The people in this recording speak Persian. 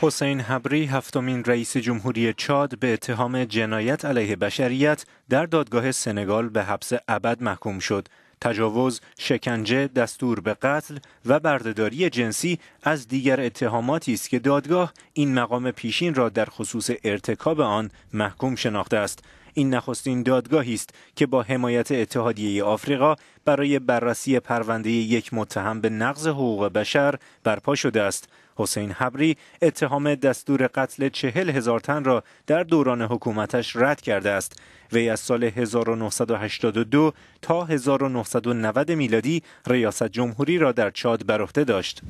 حسین حبری هفتمین رئیس جمهوری چاد به اتهام جنایت علیه بشریت در دادگاه سنگال به حبس ابد محکوم شد. تجاوز، شکنجه، دستور به قتل و بردهداری جنسی از دیگر اتهاماتی است که دادگاه این مقام پیشین را در خصوص ارتکاب آن محکوم شناخته است. این نخستین دادگاهی است که با حمایت اتحادیه آفریقا برای بررسی پرونده یک متهم به نقض حقوق بشر برپا شده است. حسین حبری اتهام دستور قتل چهل هزار تن را در دوران حکومتش رد کرده است وی از سال 1982 تا 1990 میلادی ریاست جمهوری را در چاد بر عهده داشت